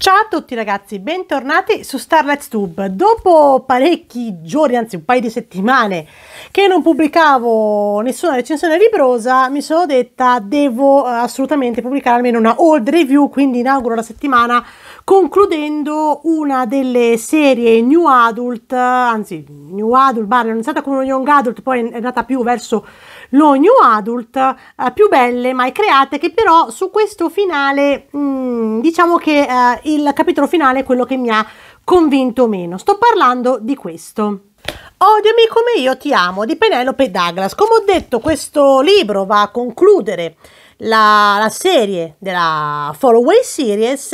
Ciao a tutti ragazzi, bentornati su Starlight Tube. Dopo parecchi giorni, anzi un paio di settimane, che non pubblicavo nessuna recensione librosa, mi sono detta devo eh, assolutamente pubblicare almeno una old review, quindi inauguro la settimana concludendo una delle serie New Adult, eh, anzi New Adult, bar, è iniziata come Young Adult, poi è andata più verso lo New Adult, eh, più belle mai create, che però su questo finale mh, mm, diciamo che... Eh, il capitolo finale è quello che mi ha convinto meno. Sto parlando di questo. Odiami come io ti amo di Penelope Douglas. Come ho detto, questo libro va a concludere la, la serie della Followaway Series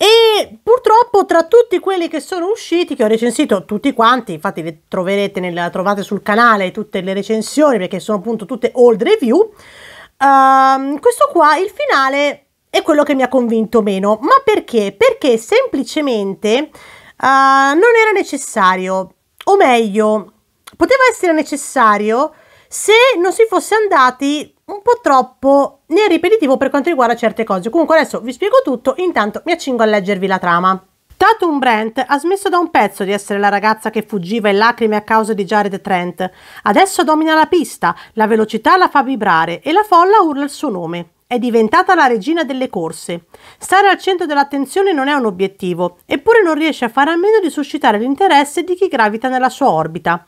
e purtroppo tra tutti quelli che sono usciti, che ho recensito tutti quanti, infatti le troverete, nella, trovate sul canale tutte le recensioni perché sono appunto tutte old review, uh, questo qua, il finale è quello che mi ha convinto meno. Ma perché? Perché semplicemente uh, non era necessario, o meglio, poteva essere necessario se non si fosse andati un po' troppo nel ripetitivo per quanto riguarda certe cose. Comunque adesso vi spiego tutto, intanto mi accingo a leggervi la trama. Tatum Brent ha smesso da un pezzo di essere la ragazza che fuggiva in lacrime a causa di Jared Trent. Adesso domina la pista, la velocità la fa vibrare e la folla urla il suo nome. È diventata la regina delle corse. Stare al centro dell'attenzione non è un obiettivo, eppure non riesce a fare a meno di suscitare l'interesse di chi gravita nella sua orbita.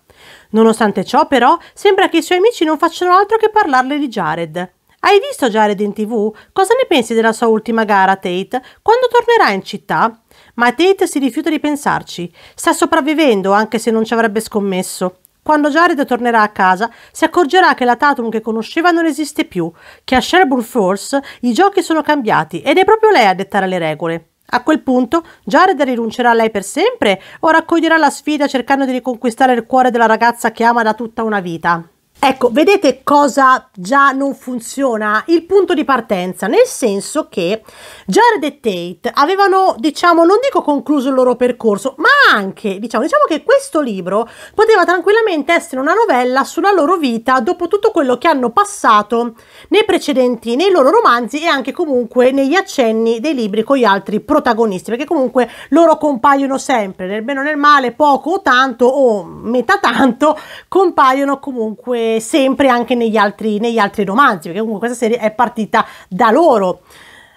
Nonostante ciò, però, sembra che i suoi amici non facciano altro che parlarle di Jared. Hai visto Jared in tv? Cosa ne pensi della sua ultima gara, Tate? Quando tornerà in città? Ma Tate si rifiuta di pensarci. Sta sopravvivendo, anche se non ci avrebbe scommesso. Quando Jared tornerà a casa, si accorgerà che la Tatum che conosceva non esiste più, che a Sherbourne Force i giochi sono cambiati ed è proprio lei a dettare le regole. A quel punto, Jared rinuncerà a lei per sempre o raccoglierà la sfida cercando di riconquistare il cuore della ragazza che ama da tutta una vita? Ecco, vedete cosa già non funziona? Il punto di partenza, nel senso che Jared e Tate avevano, diciamo, non dico concluso il loro percorso, ma anche, diciamo, diciamo che questo libro poteva tranquillamente essere una novella sulla loro vita dopo tutto quello che hanno passato nei precedenti, nei loro romanzi e anche comunque negli accenni dei libri con gli altri protagonisti, perché comunque loro compaiono sempre, nel bene o nel male, poco o tanto o metà tanto, compaiono comunque sempre anche negli altri, negli altri romanzi, perché comunque questa serie è partita da loro.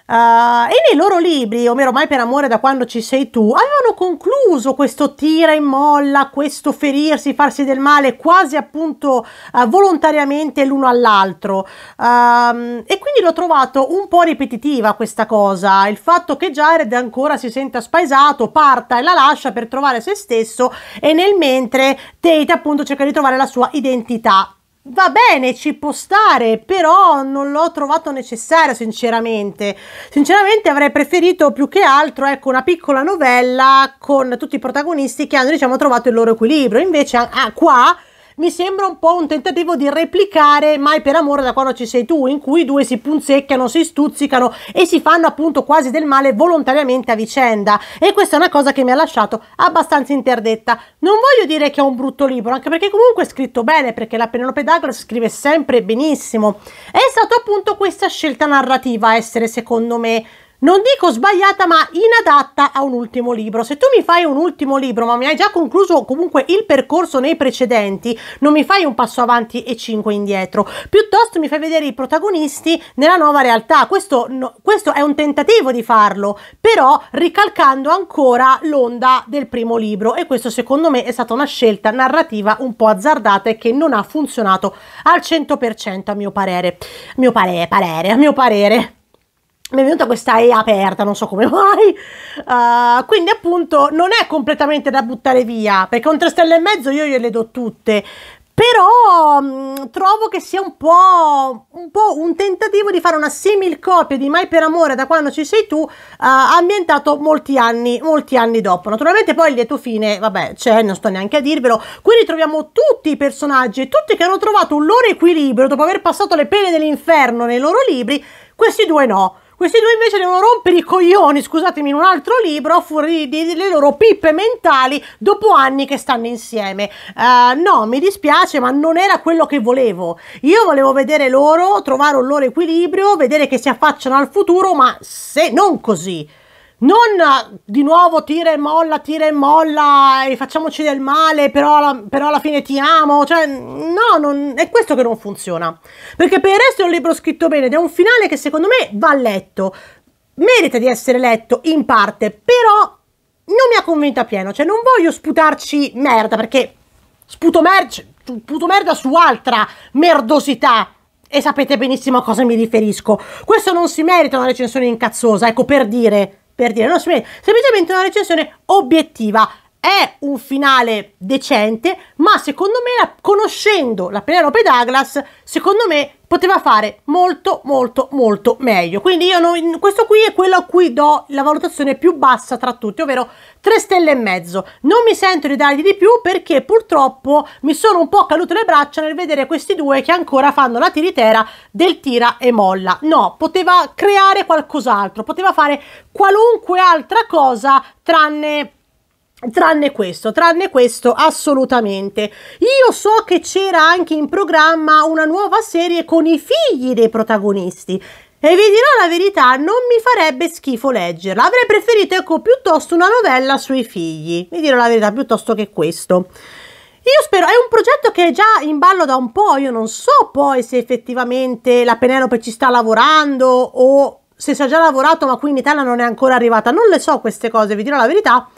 Uh, e nei loro libri, o meno ormai per amore da quando ci sei tu, avevano concluso questo tira e molla, questo ferirsi, farsi del male quasi appunto uh, volontariamente l'uno all'altro. Uh, e quindi l'ho trovato un po' ripetitiva questa cosa, il fatto che Jared ancora si senta spaesato, parta e la lascia per trovare se stesso e nel mentre Tate appunto cerca di trovare la sua identità. Va bene, ci può stare, però non l'ho trovato necessario, sinceramente. Sinceramente avrei preferito più che altro ecco, una piccola novella con tutti i protagonisti che hanno diciamo, trovato il loro equilibrio. Invece ah, qua mi sembra un po' un tentativo di replicare Mai per amore da quando ci sei tu, in cui i due si punzecchiano, si stuzzicano e si fanno appunto quasi del male volontariamente a vicenda. E questa è una cosa che mi ha lasciato abbastanza interdetta. Non voglio dire che è un brutto libro, anche perché comunque è scritto bene, perché la Penelope Douglas scrive sempre benissimo. È stata appunto questa scelta narrativa a essere, secondo me, non dico sbagliata, ma inadatta a un ultimo libro. Se tu mi fai un ultimo libro, ma mi hai già concluso comunque il percorso nei precedenti, non mi fai un passo avanti e cinque indietro, piuttosto mi fai vedere i protagonisti nella nuova realtà. Questo, no, questo è un tentativo di farlo, però ricalcando ancora l'onda del primo libro e questo secondo me è stata una scelta narrativa un po' azzardata e che non ha funzionato al 100% a mio parere. A mio parere, a mio parere mi è venuta questa E aperta, non so come mai. Uh, quindi, appunto, non è completamente da buttare via, perché un 3 stelle e mezzo io gliele do tutte. Però mh, mm, trovo che sia un po', un po', un tentativo di fare una simil copia di Mai per amore da quando ci sei tu, uh, ambientato molti anni, molti anni dopo. Naturalmente poi il lieto fine, vabbè, c'è, non sto neanche a dirvelo. Qui ritroviamo tutti i personaggi, tutti che hanno trovato un loro equilibrio dopo aver passato le pene dell'inferno nei loro libri, questi due no questi due invece devono rompere i coglioni, scusatemi, in un altro libro, fuori delle loro pippe mentali dopo anni che stanno insieme. Uh, no, mi dispiace, ma non era quello che volevo. Io volevo vedere loro, trovare un loro equilibrio, vedere che si affacciano al futuro, ma se non così non di nuovo tira e molla, tira e molla e facciamoci del male, però alla, però alla fine ti amo, cioè no, non, è questo che non funziona. Perché per il resto è un libro scritto bene ed è un finale che secondo me va letto, merita di essere letto in parte, però non mi ha convinto a pieno, cioè non voglio sputarci merda perché sputo, mer- sputo merda su altra merdosità e sapete benissimo a cosa mi riferisco. Questo non si merita una recensione incazzosa, ecco per dire per dire, non si semplicemente una recensione obiettiva è un finale decente, ma secondo me, la, conoscendo la Penelope Douglas, secondo me poteva fare molto molto molto meglio. Quindi io non, questo qui è quello a cui do la valutazione più bassa tra tutti, ovvero 3 stelle e mezzo. Non mi sento di dargli di più perché purtroppo mi sono un po' cadute le braccia nel vedere questi due che ancora fanno la tiritera del tira e molla. No, poteva creare qualcos'altro, poteva fare qualunque altra cosa tranne Tranne questo, tranne questo, assolutamente. Io so che c'era anche in programma una nuova serie con i figli dei protagonisti. E vi dirò la verità, non mi farebbe schifo leggerla. Avrei preferito, ecco, piuttosto una novella sui figli. Vi dirò la verità, piuttosto che questo. Io spero, è un progetto che è già in ballo da un po', io non so poi se effettivamente la Penelope ci sta lavorando o se si è già lavorato ma qui in Italia non è ancora arrivata. Non le so queste cose, vi dirò la verità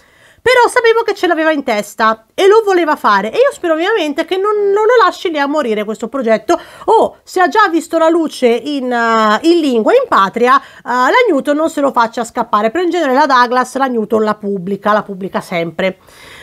però sapevo che ce l'aveva in testa e lo voleva fare e io spero ovviamente che non, non lo lasci lì a morire questo progetto o oh, se ha già visto la luce in, uh, in lingua in patria uh, la Newton non se lo faccia scappare però in genere la Douglas la Newton la pubblica la pubblica sempre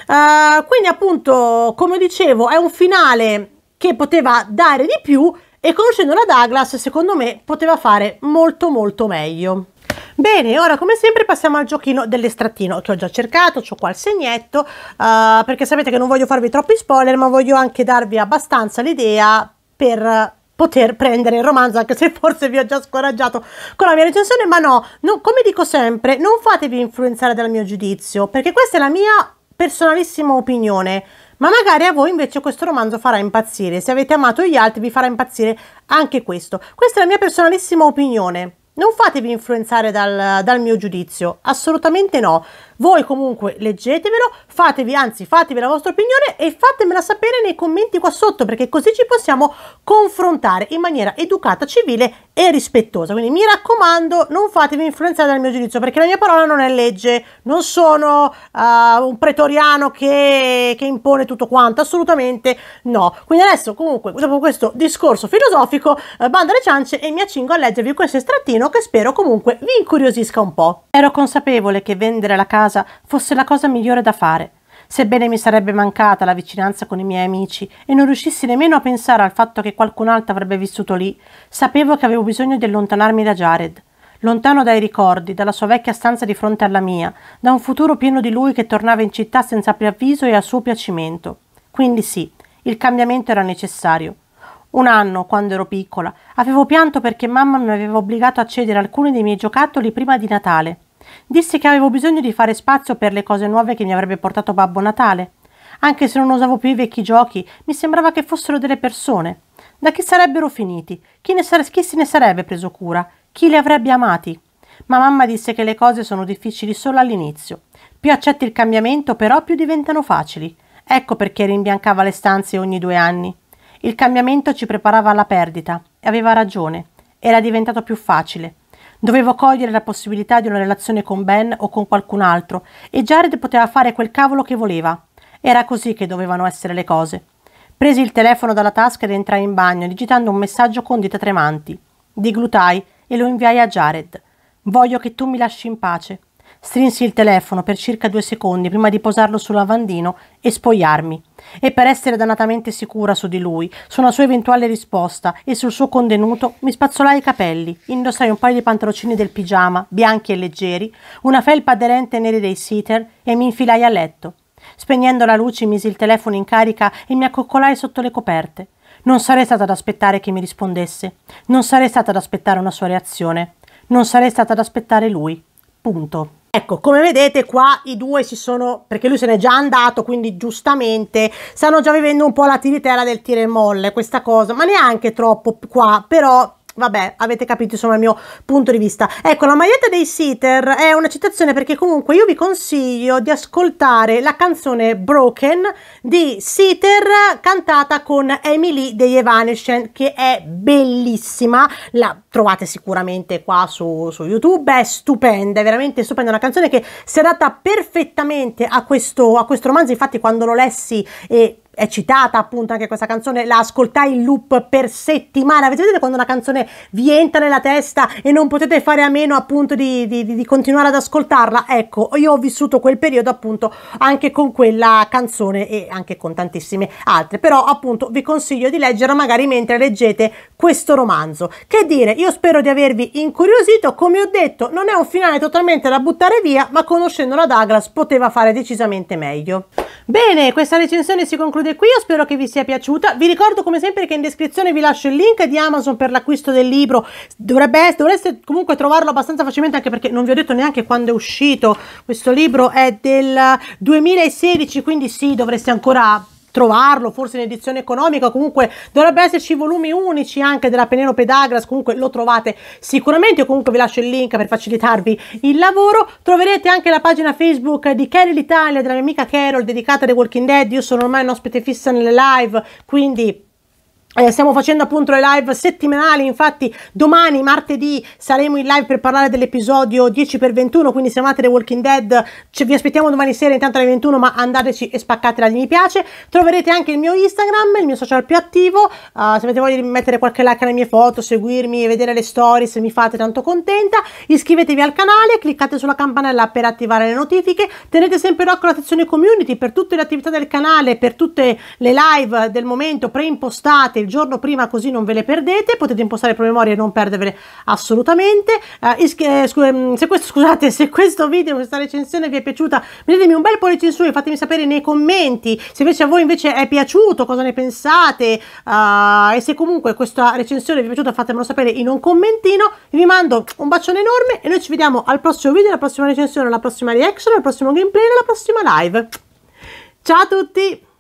uh, quindi appunto come dicevo è un finale che poteva dare di più e conoscendo la Douglas secondo me poteva fare molto molto meglio Bene, ora come sempre passiamo al giochino dell'estrattino che ho già cercato, ho qua il segnetto, uh, perché sapete che non voglio farvi troppi spoiler, ma voglio anche darvi abbastanza l'idea per poter prendere il romanzo, anche se forse vi ho già scoraggiato con la mia recensione, ma no, no come dico sempre, non fatevi influenzare dal mio giudizio, perché questa è la mia personalissima opinione ma magari a voi invece questo romanzo farà impazzire. Se avete amato gli altri vi farà impazzire anche questo. Questa è la mia personalissima opinione. Non fatevi influenzare dal, dal mio giudizio, assolutamente no. Voi comunque leggetevelo, fatevi, anzi fatevi la vostra opinione e fatemela sapere nei commenti qua sotto perché così ci possiamo confrontare in maniera educata, civile e rispettosa. Quindi mi raccomando, non fatevi influenzare dal mio giudizio perché la mia parola non è legge, non sono uh, un pretoriano che, che, impone tutto quanto, assolutamente no. Quindi adesso comunque, dopo questo discorso filosofico, uh, bando alle ciance e mi accingo a leggervi questo estrattino che spero comunque vi incuriosisca un po'. Ero consapevole che vendere la casa fosse la cosa migliore da fare Sebbene mi sarebbe mancata la vicinanza con i miei amici e non riuscissi nemmeno a pensare al fatto che qualcun altro avrebbe vissuto lì, sapevo che avevo bisogno di allontanarmi da Jared lontano dai ricordi, dalla sua vecchia stanza di fronte alla mia, da un futuro pieno di lui che tornava in città senza preavviso e a suo piacimento. Quindi sì, il cambiamento era necessario. Un anno, quando ero piccola, avevo pianto perché mamma mi aveva obbligato a cedere alcuni dei miei giocattoli prima di Natale. Disse che avevo bisogno di fare spazio per le cose nuove che mi avrebbe portato Babbo Natale. Anche se non usavo più i vecchi giochi, mi sembrava che fossero delle persone. Da chi sarebbero finiti? Chi, ne sare- chi se ne sarebbe preso cura? Chi li avrebbe amati? Ma mamma disse che le cose sono difficili solo all'inizio. Più accetti il cambiamento, però più diventano facili. Ecco perché rimbiancava le stanze ogni due anni. Il cambiamento ci preparava alla perdita e aveva ragione. Era diventato più facile. Dovevo cogliere la possibilità di una relazione con Ben o con qualcun altro e Jared poteva fare quel cavolo che voleva. Era così che dovevano essere le cose. Presi il telefono dalla tasca ed entrai in bagno, digitando un messaggio con dita tremanti. Diglutai e lo inviai a Jared. Voglio che tu mi lasci in pace. Strinsi il telefono per circa due secondi prima di posarlo sul lavandino e spogliarmi. E per essere dannatamente sicura su di lui, su una sua eventuale risposta e sul suo contenuto, mi spazzolai i capelli, indossai un paio di pantaloncini del pigiama, bianchi e leggeri, una felpa aderente neri dei sitter e mi infilai a letto. Spegnendo la luce misi il telefono in carica e mi accoccolai sotto le coperte. Non sarei stata ad aspettare che mi rispondesse. Non sarei stata ad aspettare una sua reazione. Non sarei stata ad aspettare lui. Punto. Ecco, come vedete qua i due si sono, perché lui se n'è già andato, quindi giustamente stanno già vivendo un po' la tiritera del tira e molle, questa cosa, ma neanche troppo qua, però Vabbè, avete capito insomma il mio punto di vista. Ecco, la maglietta dei Sitter è una citazione perché comunque io vi consiglio di ascoltare la canzone Broken di Sitter cantata con Emily degli Evanescent che è bellissima, la trovate sicuramente qua su, su YouTube, è stupenda, è veramente stupenda, una canzone che si adatta perfettamente a questo, a questo romanzo, infatti quando lo lessi e è citata appunto anche questa canzone, la ascoltai in loop per settimane. Avete vedete quando una canzone vi entra nella testa e non potete fare a meno appunto di, di, di, continuare ad ascoltarla? Ecco, io ho vissuto quel periodo appunto anche con quella canzone e anche con tantissime altre. Però appunto vi consiglio di leggere magari mentre leggete questo romanzo. Che dire, io spero di avervi incuriosito. Come ho detto, non è un finale totalmente da buttare via, ma conoscendo la Douglas poteva fare decisamente meglio. Bene, questa recensione si conclude conclude qui, io spero che vi sia piaciuta. Vi ricordo come sempre che in descrizione vi lascio il link di Amazon per l'acquisto del libro. Dovrebbe, dovreste comunque trovarlo abbastanza facilmente anche perché non vi ho detto neanche quando è uscito. Questo libro è del 2016, quindi sì, dovreste ancora trovarlo, forse in edizione economica, comunque dovrebbe esserci volumi unici anche della Penelope D'Agras, comunque lo trovate sicuramente, io comunque vi lascio il link per facilitarvi il lavoro, troverete anche la pagina Facebook di Carol Italia, della mia amica Carol, dedicata a The Walking Dead, io sono ormai un ospite fissa nelle live, quindi eh, stiamo facendo appunto le live settimanali, infatti domani, martedì, saremo in live per parlare dell'episodio 10x21, quindi se amate The Walking Dead ci, vi aspettiamo domani sera intanto alle 21, ma andateci e spaccatela di mi piace. Troverete anche il mio Instagram, il mio social più attivo, uh, se avete voglia di mettere qualche like alle mie foto, seguirmi e vedere le se mi fate tanto contenta. Iscrivetevi al canale, cliccate sulla campanella per attivare le notifiche, tenete sempre d'occhio la sezione community per tutte le attività del canale, per tutte le live del momento preimpostate il giorno prima così non ve le perdete, potete impostare promemoria e non perdervele assolutamente. Eh, ische, eh, scu- ehm, se questo, scusate, se questo video, questa recensione vi è piaciuta, mettetemi un bel pollice in su e fatemi sapere nei commenti se invece a voi invece è piaciuto, cosa ne pensate uh, e se comunque questa recensione vi è piaciuta fatemelo sapere in un commentino. Vi mando un bacione enorme e noi ci vediamo al prossimo video, alla prossima recensione, alla prossima reaction, al prossimo gameplay, alla prossima live. Ciao a tutti!